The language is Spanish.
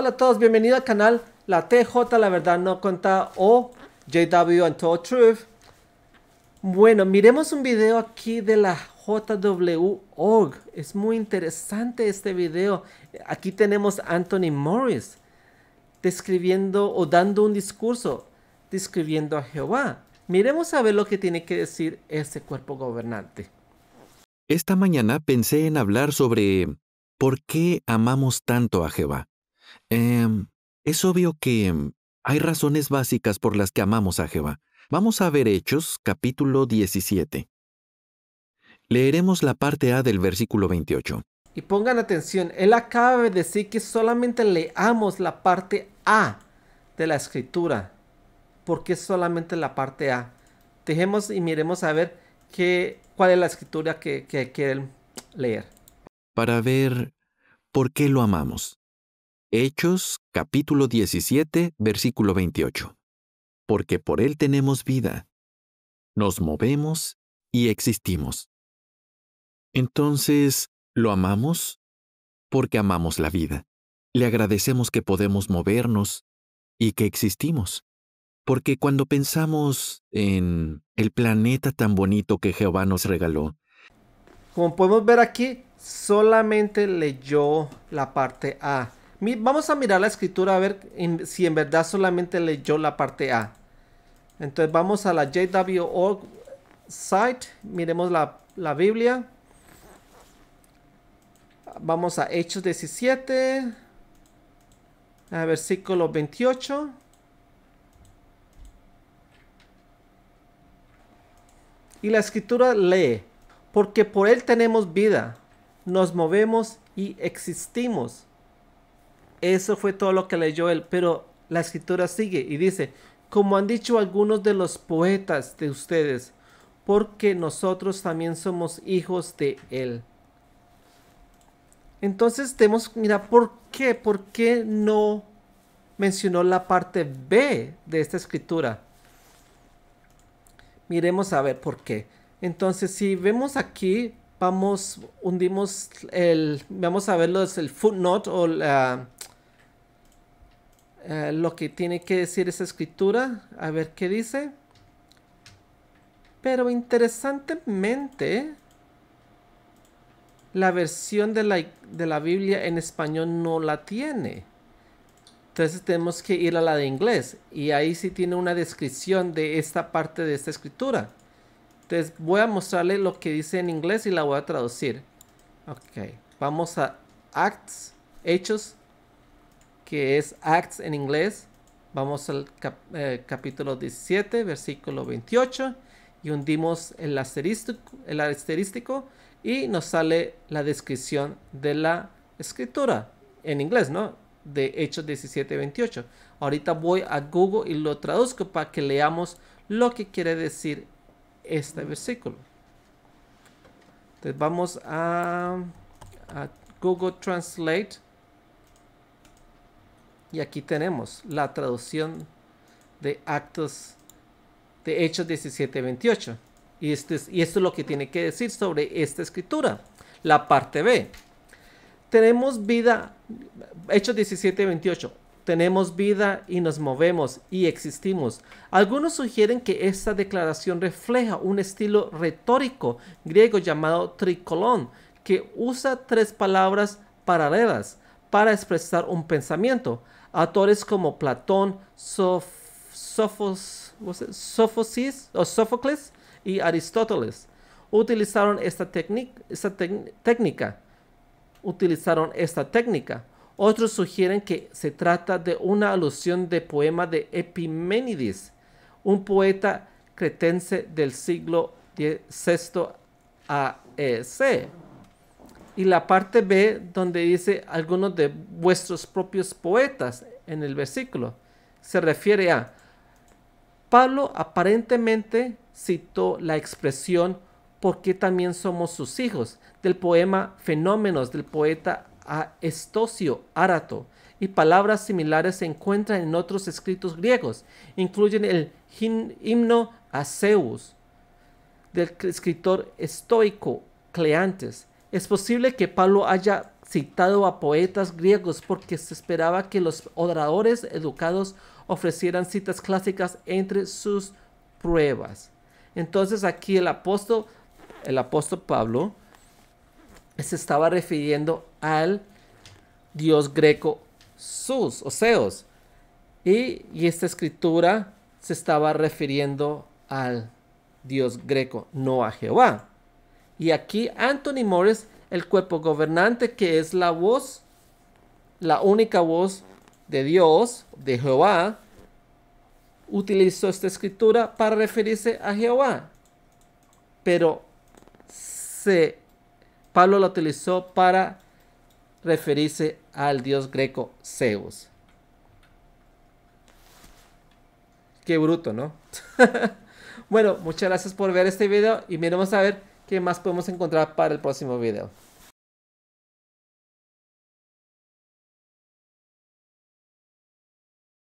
Hola a todos, bienvenido al canal La TJ, la verdad no Conta o JW and Truth. Bueno, miremos un video aquí de la Org. Es muy interesante este video. Aquí tenemos a Anthony Morris describiendo o dando un discurso describiendo a Jehová. Miremos a ver lo que tiene que decir ese cuerpo gobernante. Esta mañana pensé en hablar sobre ¿por qué amamos tanto a Jehová? Eh, es obvio que hay razones básicas por las que amamos a Jehová. Vamos a ver Hechos, capítulo 17. Leeremos la parte A del versículo 28. Y pongan atención, él acaba de decir que solamente leamos la parte A de la escritura. porque solamente la parte A? Dejemos y miremos a ver qué, cuál es la escritura que, que quieren leer. Para ver por qué lo amamos. Hechos capítulo 17 versículo 28. Porque por Él tenemos vida, nos movemos y existimos. Entonces, ¿lo amamos? Porque amamos la vida. Le agradecemos que podemos movernos y que existimos. Porque cuando pensamos en el planeta tan bonito que Jehová nos regaló, como podemos ver aquí, solamente leyó la parte A Vamos a mirar la escritura a ver si en verdad solamente leyó la parte A. Entonces vamos a la JW.org site, miremos la, Biblia. Vamos a Hechos 17, a versículo 28. Y la escritura lee, porque por Él tenemos vida, nos movemos y existimos. Eso fue todo lo que leyó él, pero la escritura sigue y dice, como han dicho algunos de los poetas de ustedes, porque nosotros también somos hijos de él. Entonces tenemos, mira, ¿por qué? ¿Por qué no mencionó la parte B de esta escritura? Miremos a ver por qué. Entonces, si vemos aquí, vamos, hundimos el, vamos a ver es el footnote o la, eh, lo que tiene que decir esa escritura, a ver qué dice. Pero interesantemente, la versión de la, de la Biblia en español no la tiene. Entonces tenemos que ir a la de inglés y ahí sí tiene una descripción de esta parte de esta escritura. Entonces voy a mostrarle lo que dice en inglés y la voy a traducir. Ok, vamos a Acts, Hechos que es Acts en inglés. Vamos al eh, capítulo 17, versículo 28, y hundimos el asterístico, y nos sale la descripción de la escritura en inglés, ¿no? De Hechos 17, 28. Ahorita voy a Google y lo traduzco para que leamos lo que quiere decir este versículo. Entonces vamos a Google Translate. Y aquí tenemos la traducción de actos de Hechos 17-28. Y, esto es, y esto es lo que tiene que decir sobre esta escritura, la parte B. Tenemos vida, Hechos 17-28, tenemos vida y nos movemos y existimos. Algunos sugieren que esta declaración refleja un estilo retórico griego llamado tricolón, que usa tres palabras paralelas para expresar un pensamiento autores como Platón, Sófocles y Aristóteles utilizaron esta, técnica. Utilizaron esta técnica. Otros sugieren que se trata de una alusión de poema de Epimenides, un poeta cretense del siglo VI a.C. E y la parte B donde dice algunos de vuestros propios poetas en el versículo. Se refiere a, Pablo aparentemente citó la expresión porque también somos sus hijos del poema Fenómenos del poeta a Arato y palabras similares se encuentran en otros escritos griegos, incluyen el himno a Zeus del escritor estoico Cleantes es posible que Pablo haya citado a poetas griegos porque se esperaba que los oradores educados ofrecieran citas clásicas entre sus pruebas. Entonces aquí el apóstol, el apóstol Pablo se estaba refiriendo al dios greco Sus, Oseos. Y, y esta escritura se estaba refiriendo al dios greco, no a Jehová. Y aquí Anthony Morris, el cuerpo gobernante que es la voz, la única voz de Dios, de Jehová, utilizó esta escritura para referirse a Jehová. Pero se, Pablo la utilizó para referirse al dios greco Zeus. Qué bruto, ¿no? bueno, muchas gracias por ver este video y miremos a ver ¿Qué más podemos encontrar para el próximo video?